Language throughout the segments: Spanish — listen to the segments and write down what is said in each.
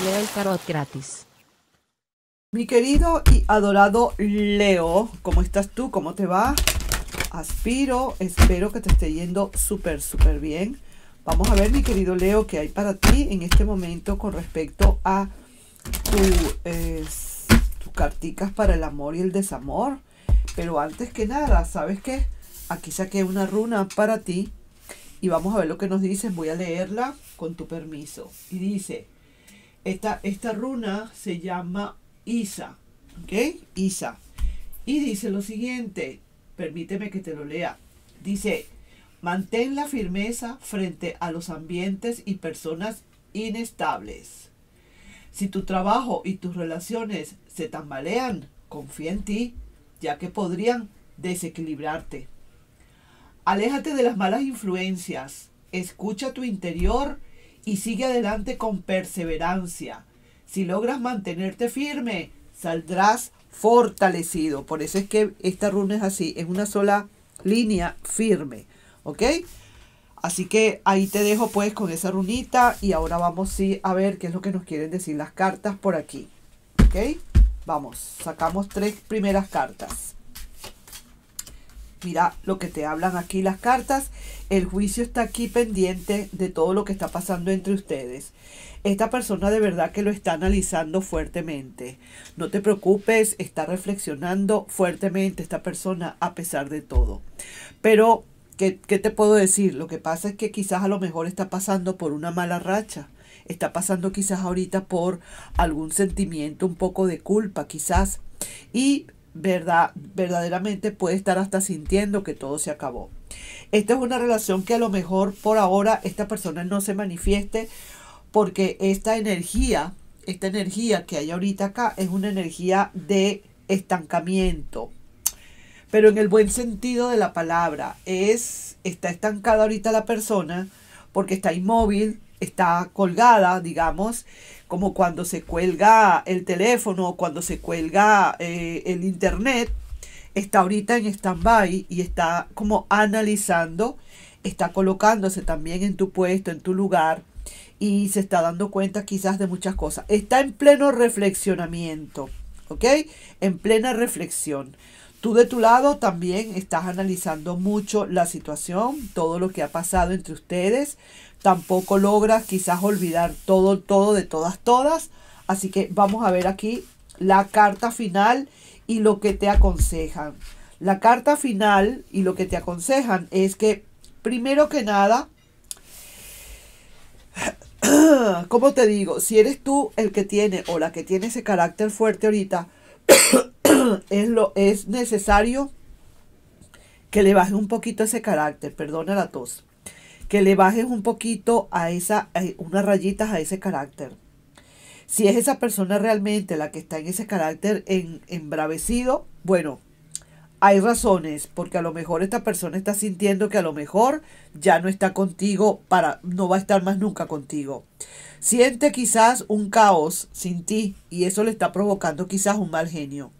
leo el tarot gratis. Mi querido y adorado Leo, ¿cómo estás tú? ¿Cómo te va? Aspiro, espero que te esté yendo súper, súper bien. Vamos a ver, mi querido Leo, qué hay para ti en este momento con respecto a eh, tus eh, tu carticas para el amor y el desamor. Pero antes que nada, ¿sabes que Aquí saqué una runa para ti y vamos a ver lo que nos dice. Voy a leerla con tu permiso. Y dice, esta, runa se llama Isa, ¿ok? Isa. Y dice lo siguiente, permíteme que te lo lea. Dice, mantén la firmeza frente a los ambientes y personas inestables. Si tu trabajo y tus relaciones se tambalean, confía en ti, ya que podrían desequilibrarte. Aléjate de las malas influencias, escucha tu interior y sigue adelante con perseverancia. Si logras mantenerte firme, saldrás fortalecido. Por eso es que esta runa es así, es una sola línea firme, ¿ok? Así que ahí te dejo pues con esa runita y ahora vamos sí a ver qué es lo que nos quieren decir las cartas por aquí, ¿ok? Vamos, sacamos tres primeras cartas mira lo que te hablan aquí las cartas. El juicio está aquí pendiente de todo lo que está pasando entre ustedes. Esta persona de verdad que lo está analizando fuertemente. No te preocupes, está reflexionando fuertemente esta persona a pesar de todo. Pero, ¿qué, qué te puedo decir? Lo que pasa es que quizás a lo mejor está pasando por una mala racha está pasando quizás ahorita por algún sentimiento un poco de culpa, quizás. Y verdad, verdaderamente puede estar hasta sintiendo que todo se acabó. Esta es una relación que a lo mejor por ahora esta persona no se manifieste porque esta energía, esta energía que hay ahorita acá es una energía de estancamiento. Pero en el buen sentido de la palabra, es está estancada ahorita la persona porque está inmóvil, está colgada, digamos, como cuando se cuelga el teléfono, o cuando se cuelga eh, el internet, está ahorita en stand-by y está como analizando, está colocándose también en tu puesto, en tu lugar y se está dando cuenta quizás de muchas cosas. Está en pleno reflexionamiento, ¿ok? En plena reflexión. Tú de tu lado también estás analizando mucho la situación, todo lo que ha pasado entre ustedes. Tampoco logras quizás olvidar todo, todo de todas, todas. Así que vamos a ver aquí la carta final y lo que te aconsejan. La carta final y lo que te aconsejan es que, primero que nada, como te digo? Si eres tú el que tiene o la que tiene ese carácter fuerte ahorita, es, lo, es necesario que le bajes un poquito ese carácter, perdona la tos, que le bajes un poquito a esa, unas rayitas a ese carácter. Si es esa persona realmente la que está en ese carácter en, embravecido, bueno, hay razones, porque a lo mejor esta persona está sintiendo que a lo mejor ya no está contigo para, no va a estar más nunca contigo. Siente quizás un caos sin ti y eso le está provocando quizás un mal genio.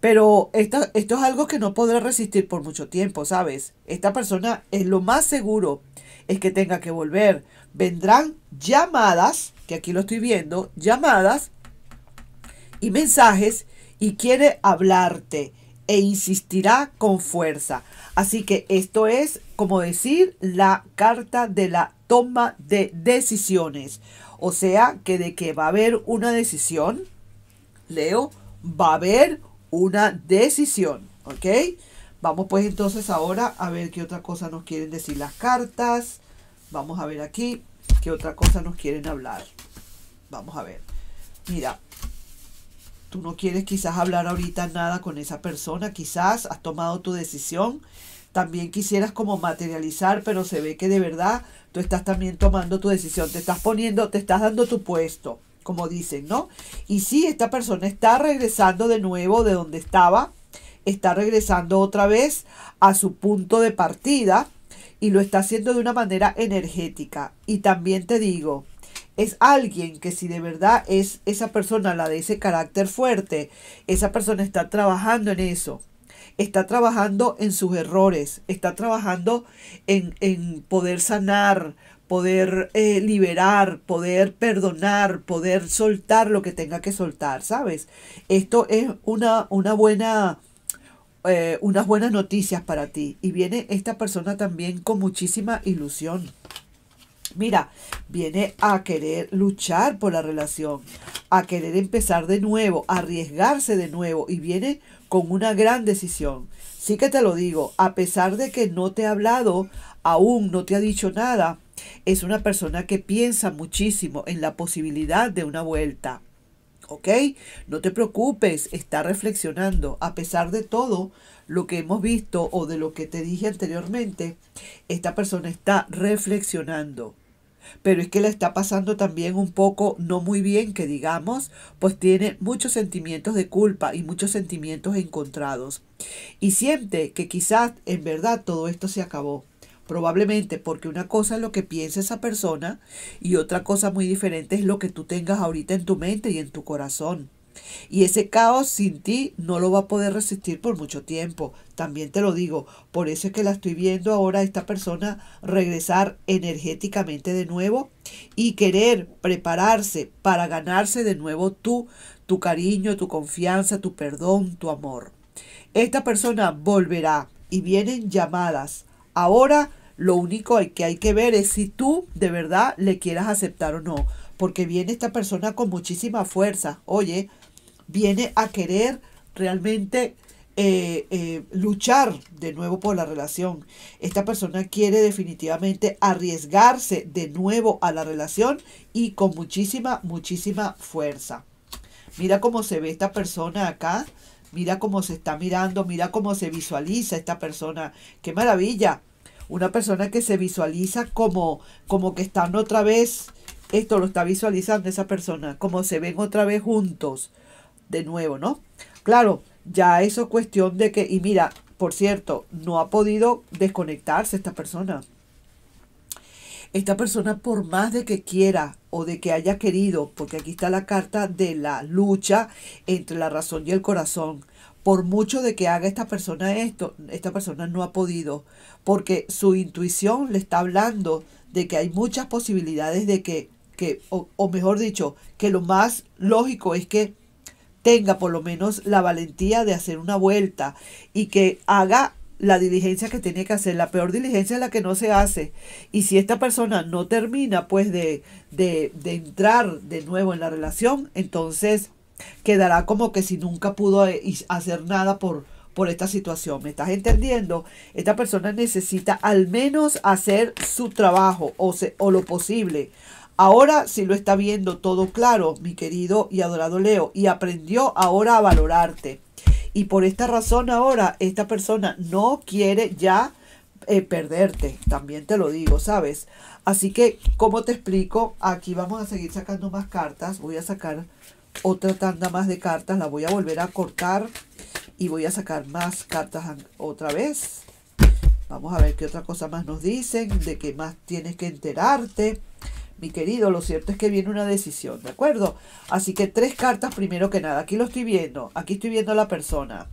Pero esto es algo que no podré resistir por mucho tiempo, ¿sabes? Esta persona es lo más seguro, es que tenga que volver. Vendrán llamadas, que aquí lo estoy viendo, llamadas y mensajes y quiere hablarte e insistirá con fuerza. Así que esto es, como decir, la carta de la toma de decisiones. O sea, que de que va a haber una decisión, Leo, va a haber una decisión, ¿ok? Vamos pues entonces ahora a ver qué otra cosa nos quieren decir las cartas. Vamos a ver aquí qué otra cosa nos quieren hablar. Vamos a ver. Mira, tú no quieres quizás hablar ahorita nada con esa persona, quizás has tomado tu decisión. También quisieras como materializar, pero se ve que de verdad tú estás también tomando tu decisión, te estás poniendo, te estás dando tu puesto como dicen, ¿no? Y sí, esta persona está regresando de nuevo de donde estaba, está regresando otra vez a su punto de partida y lo está haciendo de una manera energética. Y también te digo, es alguien que si de verdad es esa persona, la de ese carácter fuerte, esa persona está trabajando en eso, está trabajando en sus errores, está trabajando en, en poder sanar, poder eh, liberar, poder perdonar, poder soltar lo que tenga que soltar, ¿sabes? Esto es una, una buena, noticia eh, unas buenas noticias para ti. Y viene esta persona también con muchísima ilusión. Mira, viene a querer luchar por la relación, a querer empezar de nuevo, a arriesgarse de nuevo y viene con una gran decisión. Sí que te lo digo, a pesar de que no te ha hablado, aún no te ha dicho nada, es una persona que piensa muchísimo en la posibilidad de una vuelta. ¿Ok? No te preocupes, está reflexionando. A pesar de todo lo que hemos visto o de lo que te dije anteriormente, esta persona está reflexionando. Pero es que la está pasando también un poco no muy bien, que digamos, pues tiene muchos sentimientos de culpa y muchos sentimientos encontrados. Y siente que quizás en verdad todo esto se acabó Probablemente porque una cosa es lo que piensa esa persona y otra cosa muy diferente es lo que tú tengas ahorita en tu mente y en tu corazón. Y ese caos sin ti no lo va a poder resistir por mucho tiempo. También te lo digo, por eso es que la estoy viendo ahora a esta persona regresar energéticamente de nuevo y querer prepararse para ganarse de nuevo tú, tu cariño, tu confianza, tu perdón, tu amor. Esta persona volverá y vienen llamadas Ahora lo único que hay que ver es si tú de verdad le quieras aceptar o no. Porque viene esta persona con muchísima fuerza. Oye, viene a querer realmente eh, eh, luchar de nuevo por la relación. Esta persona quiere definitivamente arriesgarse de nuevo a la relación y con muchísima, muchísima fuerza. Mira cómo se ve esta persona acá mira cómo se está mirando, mira cómo se visualiza esta persona, qué maravilla. Una persona que se visualiza como, como que están otra vez, esto lo está visualizando esa persona, como se ven otra vez juntos, de nuevo, ¿no? Claro, ya eso es cuestión de que, y mira, por cierto, no ha podido desconectarse esta persona. Esta persona, por más de que quiera o de que haya querido, porque aquí está la carta de la lucha entre la razón y el corazón, por mucho de que haga esta persona esto, esta persona no ha podido, porque su intuición le está hablando de que hay muchas posibilidades de que, que o, mejor dicho, que lo más lógico es que tenga por lo menos la valentía de hacer una vuelta y que haga la diligencia que tiene que hacer. La peor diligencia es la que no se hace. Y si esta persona no termina pues de, de, entrar de nuevo en la relación, entonces quedará como que si nunca pudo eh, hacer nada por, por esta situación. ¿Me estás entendiendo? Esta persona necesita al menos hacer su trabajo o, o lo posible. Ahora sí lo está viendo todo claro, mi querido y adorado Leo, y aprendió ahora a valorarte. Y por esta razón ahora esta persona no quiere ya eh, perderte, también te lo digo, ¿sabes? Así que, como te explico? Aquí vamos a seguir sacando más cartas. Voy a sacar otra tanda más de cartas. La voy a volver a cortar y voy a sacar más cartas otra vez. Vamos a ver qué otra cosa más nos dicen, de qué más tienes que enterarte mi querido, lo cierto es que viene una decisión, ¿de acuerdo? Así que tres cartas primero que nada. Aquí lo estoy viendo, aquí estoy viendo a la persona.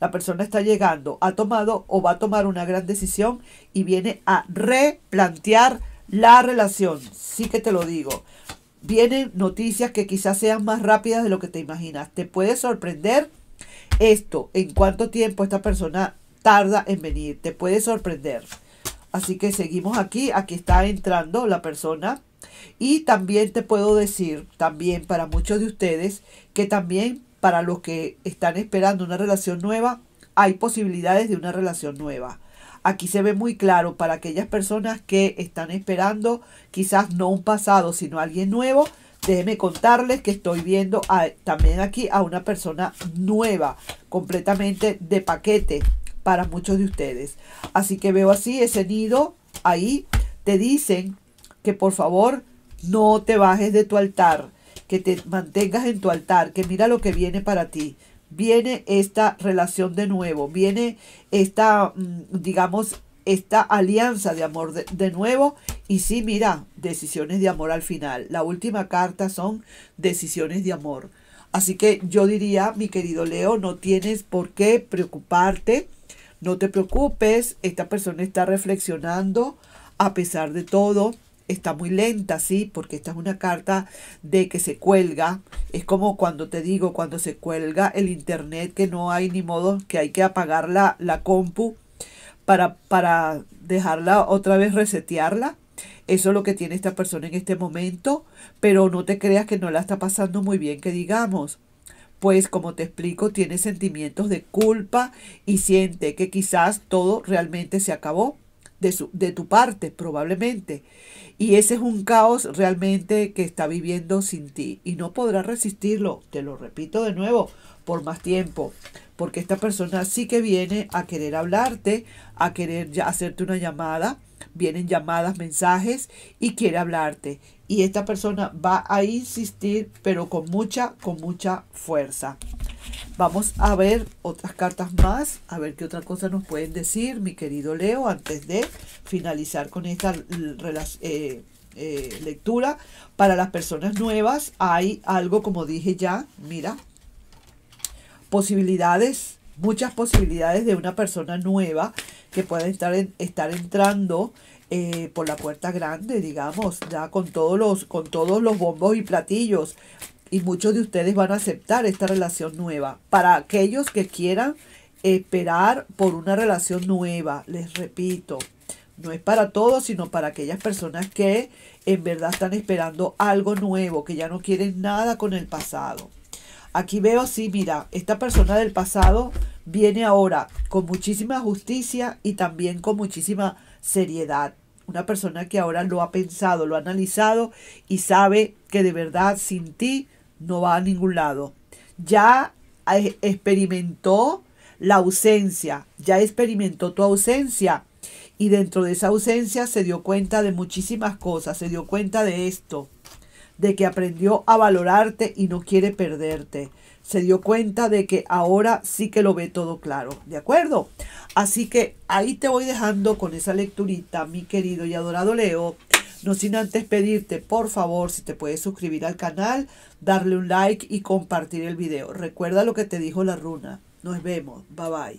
La persona está llegando, ha tomado o va a tomar una gran decisión y viene a replantear la relación. Sí que te lo digo. Vienen noticias que quizás sean más rápidas de lo que te imaginas. Te puede sorprender esto, en cuánto tiempo esta persona tarda en venir. Te puede sorprender. Así que seguimos aquí, aquí está entrando la persona. Y también te puedo decir, también para muchos de ustedes, que también para los que están esperando una relación nueva, hay posibilidades de una relación nueva. Aquí se ve muy claro para aquellas personas que están esperando quizás no un pasado, sino alguien nuevo. Déjenme contarles que estoy viendo también aquí a una persona nueva, completamente de paquete, para muchos de ustedes. Así que veo así ese nido ahí. Te dicen que por favor no te bajes de tu altar, que te mantengas en tu altar, que mira lo que viene para ti. Viene esta relación de nuevo, viene esta, mm, digamos, esta alianza de amor de, nuevo. Y sí, mira, decisiones de amor al final. La última carta son decisiones de amor. Así que yo diría, mi querido Leo, no tienes por qué preocuparte no te preocupes, esta persona está reflexionando a pesar de todo. Está muy lenta, sí, porque esta es una carta de que se cuelga. Es como cuando te digo, cuando se cuelga el internet, que no hay ni modo, que hay que apagar la, compu para, para dejarla otra vez resetearla. Eso es lo que tiene esta persona en este momento, pero no te creas que no la está pasando muy bien, que digamos pues como te explico, tiene sentimientos de culpa y siente que quizás todo realmente se acabó de, su, de tu parte, probablemente. Y ese es un caos realmente que está viviendo sin ti y no podrá resistirlo, te lo repito de nuevo, por más tiempo, porque esta persona sí que viene a querer hablarte, a querer ya hacerte una llamada vienen llamadas, mensajes y quiere hablarte. Y esta persona va a insistir, pero con mucha, con mucha fuerza. Vamos a ver otras cartas más, a ver qué otra cosa nos pueden decir, mi querido Leo, antes de finalizar con esta eh, eh, lectura. Para las personas nuevas hay algo, como dije ya, mira, posibilidades muchas posibilidades de una persona nueva que pueda estar, en, estar entrando eh, por la puerta grande, digamos, ya con todos los, con todos los bombos y platillos. Y muchos de ustedes van a aceptar esta relación nueva. Para aquellos que quieran esperar por una relación nueva, les repito, no es para todos, sino para aquellas personas que en verdad están esperando algo nuevo, que ya no quieren nada con el pasado. Aquí veo, sí, mira, esta persona del pasado viene ahora con muchísima justicia y también con muchísima seriedad. Una persona que ahora lo ha pensado, lo ha analizado y sabe que de verdad sin ti no va a ningún lado. Ya eh, experimentó la ausencia, ya experimentó tu ausencia y dentro de esa ausencia se dio cuenta de muchísimas cosas, se dio cuenta de esto, de que aprendió a valorarte y no quiere perderte. Se dio cuenta de que ahora sí que lo ve todo claro, ¿de acuerdo? Así que ahí te voy dejando con esa lecturita, mi querido y adorado Leo. No sin antes pedirte, por favor, si te puedes suscribir al canal, darle un like y compartir el video. Recuerda lo que te dijo la runa. Nos vemos. Bye bye.